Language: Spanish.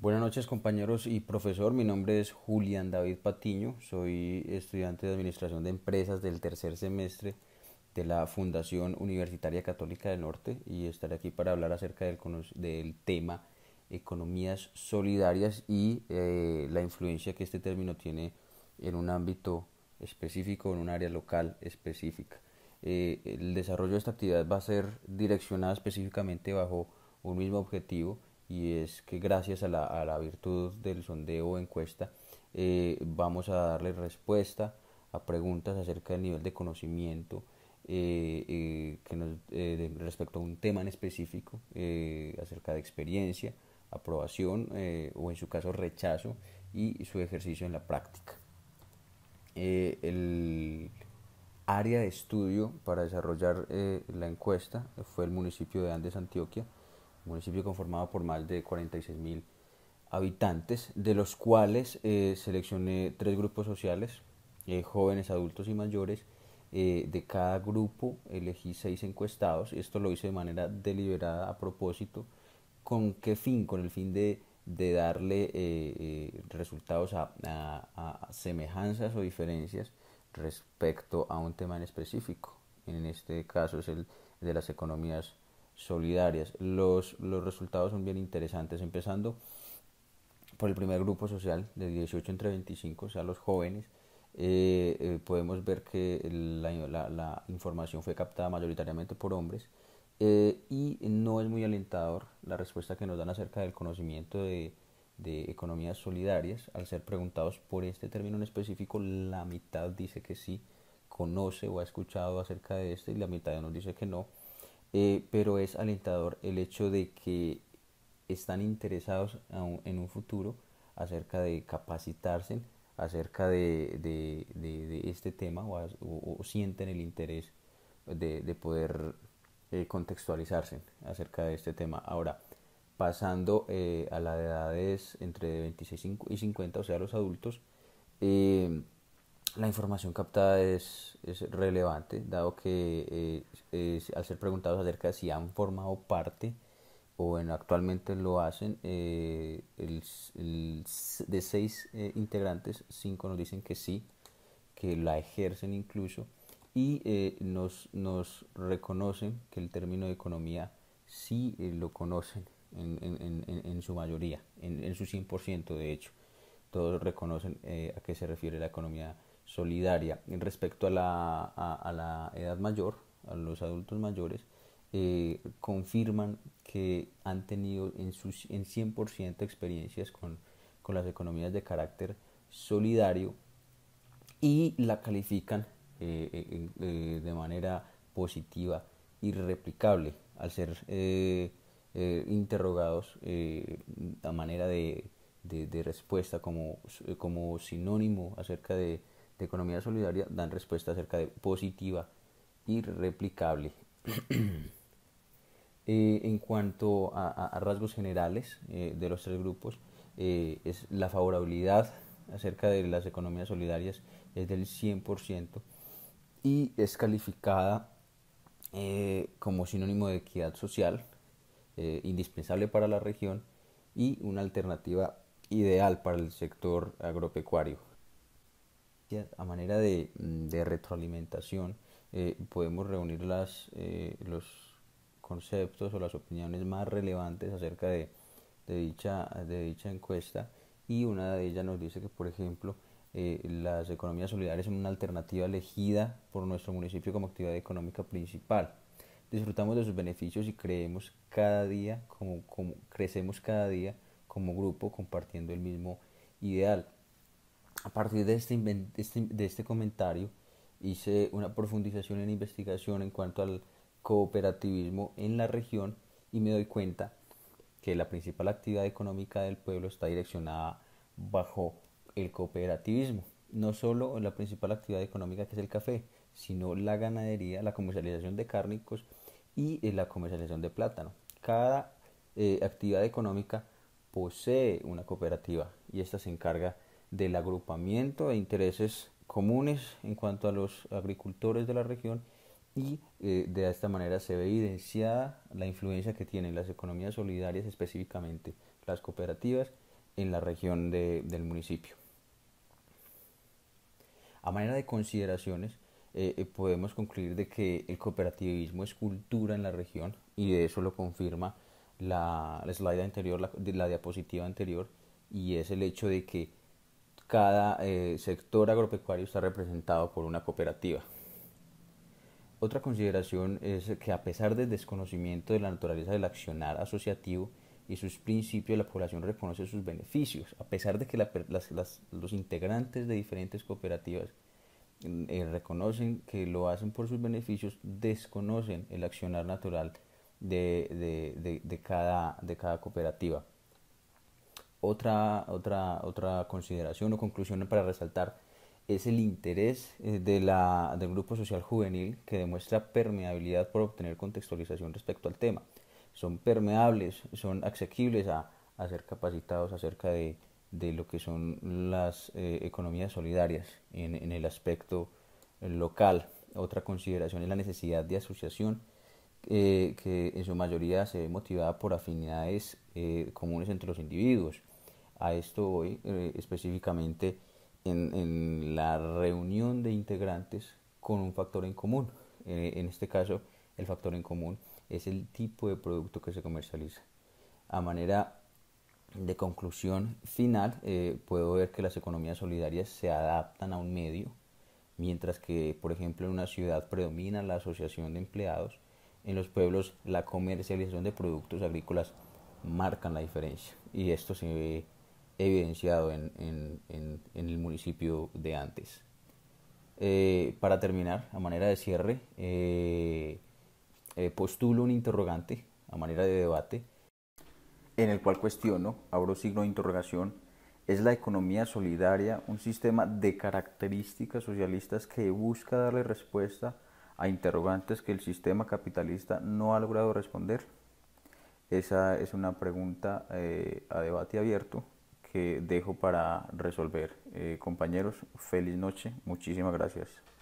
Buenas noches compañeros y profesor, mi nombre es Julián David Patiño, soy estudiante de Administración de Empresas del tercer semestre de la Fundación Universitaria Católica del Norte y estaré aquí para hablar acerca del, tema economías solidarias y eh, la influencia que este término tiene en un ámbito específico, en un área local específica. Eh, el desarrollo de esta actividad va a ser direccionada específicamente bajo un mismo objetivo, y es que gracias a la, virtud del sondeo o encuesta eh, vamos a darle respuesta a preguntas acerca del nivel de conocimiento eh, eh, respecto a un tema en específico, acerca de experiencia, aprobación o en su caso rechazo y su ejercicio en la práctica. el área de estudio para desarrollar la encuesta fue el municipio de Andes, Antioquia, municipio conformado por más de 46 mil habitantes, de los cuales eh, seleccioné tres grupos sociales, eh, jóvenes, adultos y mayores. Eh, de cada grupo elegí seis encuestados, y esto lo hice de manera deliberada a propósito. ¿Con qué fin? Con el fin de, darle resultados a semejanzas o diferencias respecto a un tema en específico. En este caso es el de las economías solidarias. Los, los resultados son bien interesantes, empezando por el primer grupo social de 18 entre 25, o sea, los jóvenes. Eh, eh, podemos ver que la, información fue captada mayoritariamente por hombres eh, y no es muy alentador la respuesta que nos dan acerca del conocimiento de, de economías solidarias. Al ser preguntados por este término en específico, la mitad dice que sí, conoce o ha escuchado acerca de este y la mitad nos dice que no. Eh, pero es alentador el hecho de que están interesados en un futuro acerca de capacitarse acerca de, este tema o, sienten el interés de, poder eh, contextualizarse acerca de este tema. Ahora, pasando eh, a las edades entre 26 y 50, o sea, los adultos, eh, la información captada es, relevante, dado que eh, al ser preguntados acerca de si han formado parte o bueno, actualmente lo hacen, eh, el, de seis eh, integrantes, cinco nos dicen que sí, que la ejercen incluso, y nos, nos reconocen que el término de economía sí lo conocen en, en, en, en, su mayoría, en, su 100% de hecho. Todos reconocen a qué se refiere la economía solidaria respecto a la, edad mayor, a los adultos mayores, eh, confirman que han tenido en, sus, en 100% experiencias con, las economías de carácter solidario y la califican eh, eh, de manera positiva y replicable al ser interrogados a manera de, de respuesta como, como sinónimo acerca de, de economía solidaria dan respuesta acerca de positiva y replicable. Eh, en cuanto a, rasgos generales eh, de los tres grupos, eh, es la favorabilidad acerca de las economías solidarias es del 100% y es calificada como sinónimo de equidad social, indispensable para la región y una alternativa ideal para el sector agropecuario a manera de, mm, retroalimentación, eh, podemos reunir eh, los conceptos o las opiniones más relevantes acerca de, de, dicha, de dicha encuesta y una de ellas nos dice que, por ejemplo, eh, las economías solidarias son una alternativa elegida por nuestro municipio como actividad económica principal. Disfrutamos de sus beneficios y creemos cada día, como crecemos cada día como grupo compartiendo el mismo ideal a partir este este, de este, comentario hice una profundización en investigación en cuanto al cooperativismo en la región y me doy cuenta que la principal actividad económica del pueblo está direccionada bajo el cooperativismo. No solo la principal actividad económica que es el café, sino la ganadería, la comercialización de cárnicos y eh, la comercialización de plátano. Cada eh, actividad económica posee una cooperativa y esta se encarga del agrupamiento de intereses comunes en cuanto a los agricultores de la región y eh, de esta manera se ve evidenciada la influencia que tienen las economías solidarias, específicamente las cooperativas, en la región del municipio. A manera de consideraciones, eh, eh, podemos concluir de que el cooperativismo es cultura en la región y de eso lo confirma la, slide la diapositiva anterior, y es el hecho de que cada eh, sector agropecuario está representado por una cooperativa. Otra consideración es que a pesar del desconocimiento de la naturaleza del accionar asociativo y sus principios, la población reconoce sus beneficios, a pesar de que los integrantes de diferentes cooperativas mm, eh, reconocen que lo hacen por sus beneficios, desconocen el accionar natural de, cada cooperativa. Otra, otra, otra consideración o conclusión para resaltar es el interés eh, de la, del grupo social juvenil que demuestra permeabilidad por obtener contextualización respecto al tema. Son permeables, son asequibles a, ser capacitados acerca de, lo que son las eh, economías solidarias en, en el aspecto local. Otra consideración es la necesidad de asociación eh, que en su mayoría se ve motivada por afinidades eh, comunes entre los individuos. A esto voy eh, específicamente en, la reunión de integrantes con un factor en común. en este caso, el factor en común es el tipo de producto que se comercializa. A manera de conclusión final, puedo ver que las economías solidarias se adaptan a un medio, mientras que, por ejemplo, en una ciudad predomina la asociación de empleados, en los pueblos la comercialización de productos agrícolas marcan la diferencia y esto se ve evidenciado en, en, en, el municipio de antes. Eh, para terminar, a manera de cierre, eh, eh, postulo un interrogante a manera de debate en el cual cuestiono, abro signo de interrogación, ¿es la economía solidaria un sistema de características socialistas que busca darle respuesta a interrogantes que el sistema capitalista no ha logrado responder? Esa es una pregunta eh, a debate abierto que dejo para resolver. Eh, compañeros, feliz noche. Muchísimas gracias.